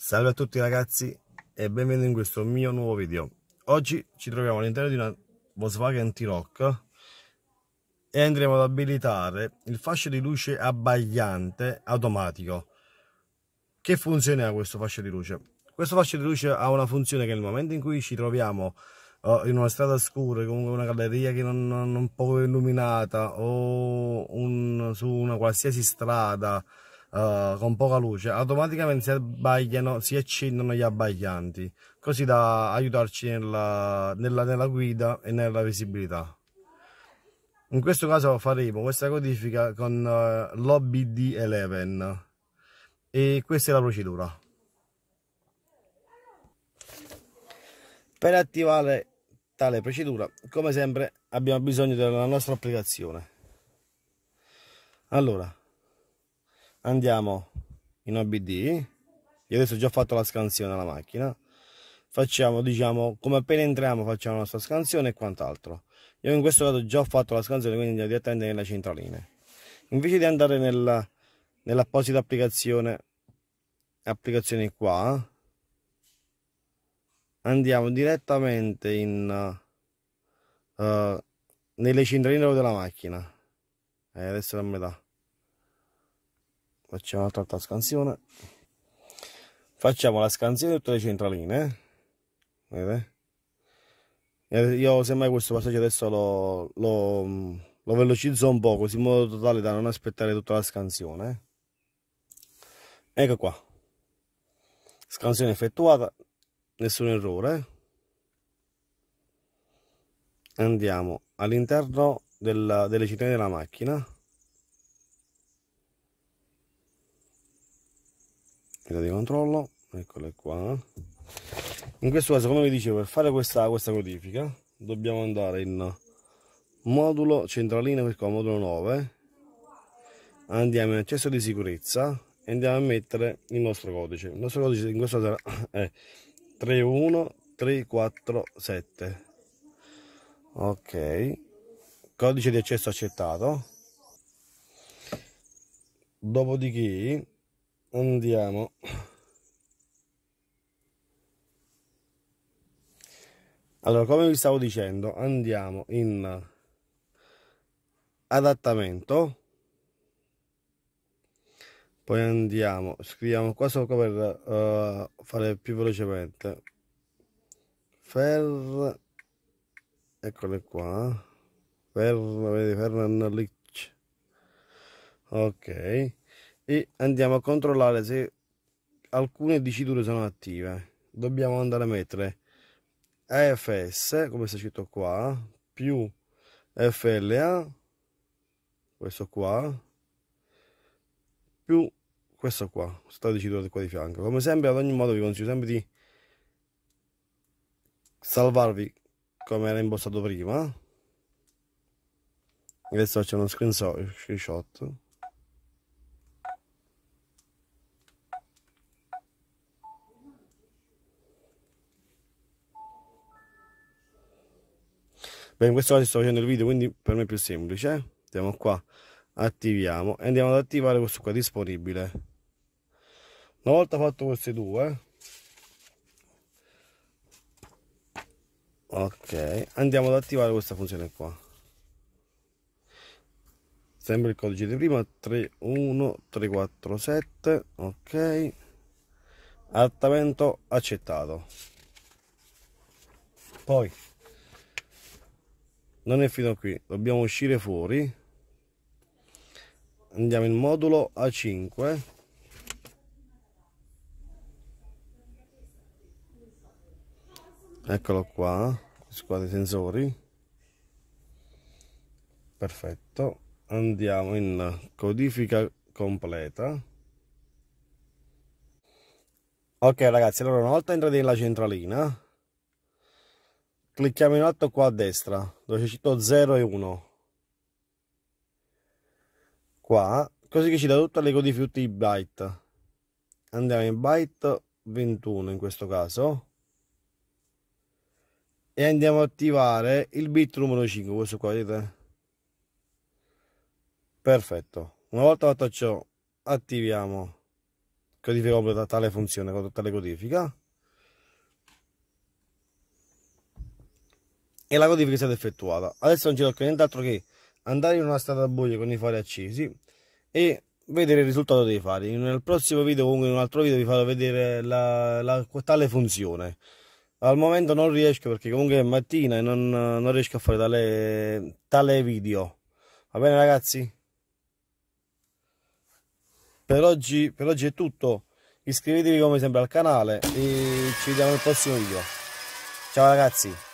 Salve a tutti ragazzi e benvenuti in questo mio nuovo video. Oggi ci troviamo all'interno di una Volkswagen T-Rock e andremo ad abilitare il fascio di luce abbagliante automatico. Che funzione ha questo fascio di luce? Questo fascio di luce ha una funzione che nel momento in cui ci troviamo oh, in una strada scura, comunque una galleria che non, è poco illuminata o un, su una qualsiasi strada eh, con poca luce, automaticamente si abbagliano, si accendono gli abbaglianti, così da aiutarci nella, nella, nella guida e nella visibilità. In questo caso faremo questa codifica con uh, eh, l'OBD11 e questa è la procedura. Per attivare tale procedura, come sempre, abbiamo bisogno della nostra applicazione. Allora, andiamo in OBD io adesso ho già fatto la scansione alla macchina facciamo diciamo come appena entriamo facciamo la nostra scansione e quant'altro io in questo caso già ho fatto la scansione quindi andiamo direttamente nella centralina invece di andare nella, nell'apposita applicazione applicazione qua andiamo direttamente in uh, nelle centraline della macchina eh, adesso è a metà facciamo un'altra scansione facciamo la scansione di tutte le centraline eh. vedete io semmai questo passaggio adesso lo, lo, lo, velocizzo un po' così in modo tale da non aspettare tutta la scansione eh. ecco qua scansione effettuata nessun errore eh. andiamo all'interno delle centraline della macchina scheda di controllo eccole qua in questo caso come vi dicevo per fare questa, questa codifica dobbiamo andare in modulo centralina per qua modulo 9 andiamo in accesso di sicurezza e andiamo a mettere il nostro codice il nostro codice in questo caso è 31347 eh, ok codice di accesso accettato dopodiché andiamo allora come vi stavo dicendo andiamo in adattamento poi andiamo scriviamo qua sopra per uh, fare più velocemente fer eccole qua fer, vedi, Fernan Lich ok e andiamo a controllare se alcune diciture sono attive dobbiamo andare a mettere EFS come sta scritto qua più FLA questo qua più questo qua sta dicitura qua di fianco come sempre ad ogni modo vi consiglio sempre di salvarvi come era impostato prima adesso faccio uno screenshot bene in questo caso sto facendo il video quindi per me è più semplice eh? andiamo qua attiviamo e andiamo ad attivare questo qua disponibile una volta fatto queste due ok andiamo ad attivare questa funzione qua sempre il codice di prima 31347 ok adattamento accettato poi non è fino a qui dobbiamo uscire fuori andiamo in modulo A5 eccolo qua questi qua dei sensori perfetto andiamo in codifica completa ok ragazzi allora una volta entrati nella centralina clicchiamo in alto qua a destra dove c'è scritto 0 e 1 qua così che ci dà tutto l'eco di tutti i byte andiamo in byte 21 in questo caso e andiamo a attivare il bit numero 5 questo qua vedete perfetto una volta fatto ciò attiviamo codifica completa tale funzione con tutta le codifica e la codifica è stata effettuata. Adesso non ci tocca nient'altro che andare in una strada buia con i fari accesi e vedere il risultato dei fari. Nel prossimo video, comunque in un altro video, vi farò vedere la, la, tale funzione. Al momento non riesco perché comunque è mattina e non, non riesco a fare tale, tale video. Va bene ragazzi? Per oggi, per oggi è tutto. Iscrivetevi come sempre al canale e ci vediamo nel prossimo video. Ciao ragazzi!